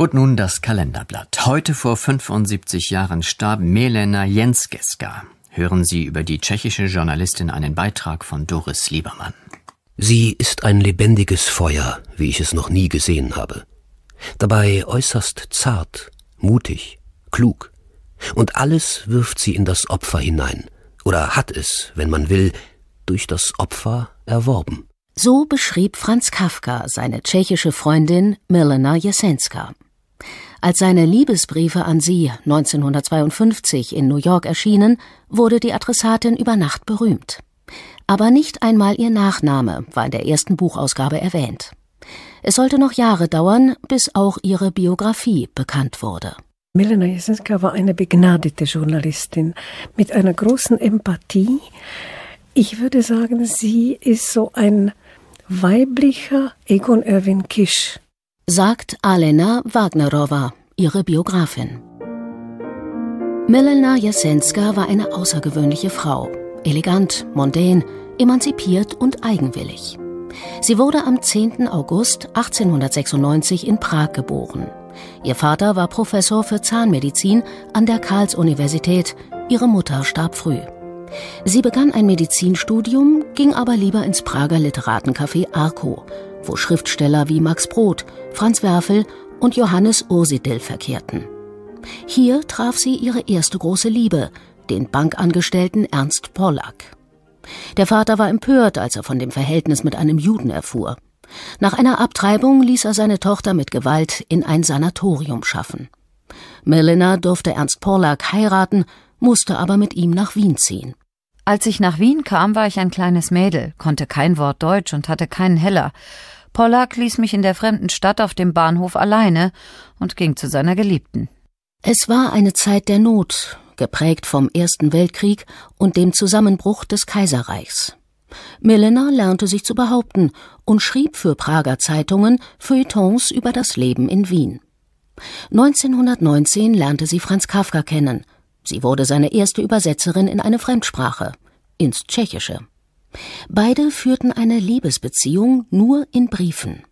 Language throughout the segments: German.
Und nun das Kalenderblatt. Heute vor 75 Jahren starb Melena Jenskeska. Hören Sie über die tschechische Journalistin einen Beitrag von Doris Liebermann. Sie ist ein lebendiges Feuer, wie ich es noch nie gesehen habe. Dabei äußerst zart, mutig, klug. Und alles wirft sie in das Opfer hinein. Oder hat es, wenn man will, durch das Opfer erworben. So beschrieb Franz Kafka seine tschechische Freundin Milena Jesenska. Als seine Liebesbriefe an sie 1952 in New York erschienen, wurde die Adressatin über Nacht berühmt. Aber nicht einmal ihr Nachname war in der ersten Buchausgabe erwähnt. Es sollte noch Jahre dauern, bis auch ihre Biografie bekannt wurde. Milena Jesenska war eine begnadete Journalistin mit einer großen Empathie. Ich würde sagen, sie ist so ein weiblicher Egon Erwin Kisch sagt Alena Wagnerowa, ihre Biografin. Milena Jasenska war eine außergewöhnliche Frau, elegant, mondän, emanzipiert und eigenwillig. Sie wurde am 10. August 1896 in Prag geboren. Ihr Vater war Professor für Zahnmedizin an der Karls-Universität, ihre Mutter starb früh. Sie begann ein Medizinstudium, ging aber lieber ins Prager Literatencafé Arco, wo Schriftsteller wie Max Brod, Franz Werfel und Johannes Ursidil verkehrten. Hier traf sie ihre erste große Liebe, den Bankangestellten Ernst Pollack. Der Vater war empört, als er von dem Verhältnis mit einem Juden erfuhr. Nach einer Abtreibung ließ er seine Tochter mit Gewalt in ein Sanatorium schaffen. Melina durfte Ernst Pollack heiraten, musste aber mit ihm nach Wien ziehen. Als ich nach Wien kam, war ich ein kleines Mädel, konnte kein Wort Deutsch und hatte keinen Heller. Pollack ließ mich in der fremden Stadt auf dem Bahnhof alleine und ging zu seiner Geliebten. Es war eine Zeit der Not, geprägt vom Ersten Weltkrieg und dem Zusammenbruch des Kaiserreichs. Milena lernte sich zu behaupten und schrieb für Prager Zeitungen Feuilletons über das Leben in Wien. 1919 lernte sie Franz Kafka kennen. Sie wurde seine erste Übersetzerin in eine Fremdsprache, ins Tschechische. Beide führten eine Liebesbeziehung nur in Briefen.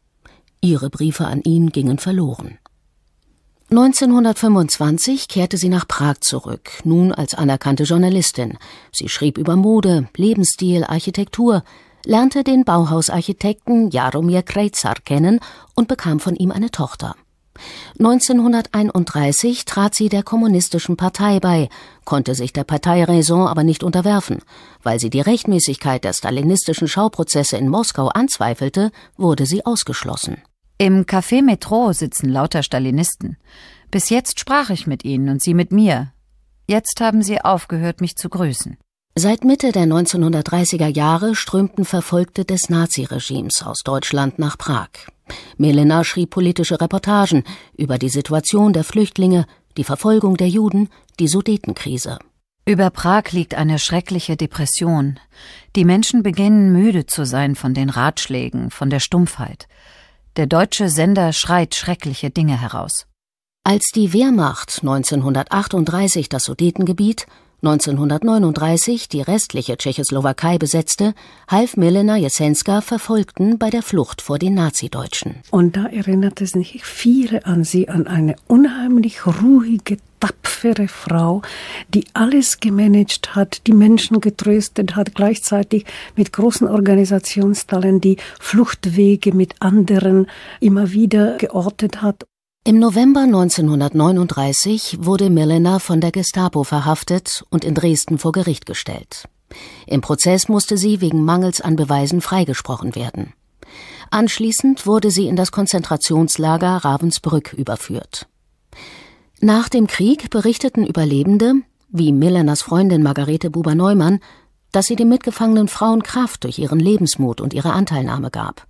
Ihre Briefe an ihn gingen verloren. 1925 kehrte sie nach Prag zurück, nun als anerkannte Journalistin. Sie schrieb über Mode, Lebensstil, Architektur, lernte den Bauhausarchitekten Jaromir Krejzar kennen und bekam von ihm eine Tochter. 1931 trat sie der Kommunistischen Partei bei, konnte sich der Parteiraison aber nicht unterwerfen. Weil sie die Rechtmäßigkeit der stalinistischen Schauprozesse in Moskau anzweifelte, wurde sie ausgeschlossen. Im Café Metro sitzen lauter Stalinisten. Bis jetzt sprach ich mit ihnen und sie mit mir. Jetzt haben sie aufgehört, mich zu grüßen. Seit Mitte der 1930er Jahre strömten Verfolgte des Naziregimes aus Deutschland nach Prag. Melena schrieb politische Reportagen über die Situation der Flüchtlinge, die Verfolgung der Juden, die Sudetenkrise. Über Prag liegt eine schreckliche Depression. Die Menschen beginnen müde zu sein von den Ratschlägen, von der Stumpfheit. Der deutsche Sender schreit schreckliche Dinge heraus. Als die Wehrmacht 1938 das Sudetengebiet 1939 die restliche Tschechoslowakei besetzte, half Milena Jesenska Verfolgten bei der Flucht vor den Nazideutschen. Und da erinnerte sich viele an sie, an eine unheimlich ruhige, tapfere Frau, die alles gemanagt hat, die Menschen getröstet hat, gleichzeitig mit großen Organisationsteilen die Fluchtwege mit anderen immer wieder geortet hat. Im November 1939 wurde Milena von der Gestapo verhaftet und in Dresden vor Gericht gestellt. Im Prozess musste sie wegen Mangels an Beweisen freigesprochen werden. Anschließend wurde sie in das Konzentrationslager Ravensbrück überführt. Nach dem Krieg berichteten Überlebende, wie Milenas Freundin Margarete Buber-Neumann, dass sie den mitgefangenen Frauen Kraft durch ihren Lebensmut und ihre Anteilnahme gab.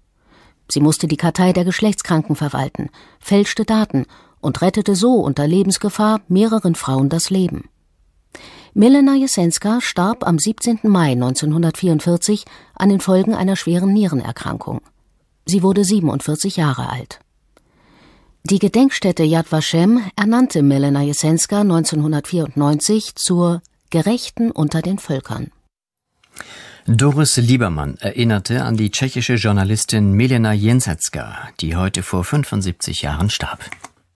Sie musste die Kartei der Geschlechtskranken verwalten, fälschte Daten und rettete so unter Lebensgefahr mehreren Frauen das Leben. Milena Jesenska starb am 17. Mai 1944 an den Folgen einer schweren Nierenerkrankung. Sie wurde 47 Jahre alt. Die Gedenkstätte Yad Vashem ernannte Milena Jesenska 1994 zur Gerechten unter den Völkern. Doris Liebermann erinnerte an die tschechische Journalistin Milena Jensetzka, die heute vor 75 Jahren starb.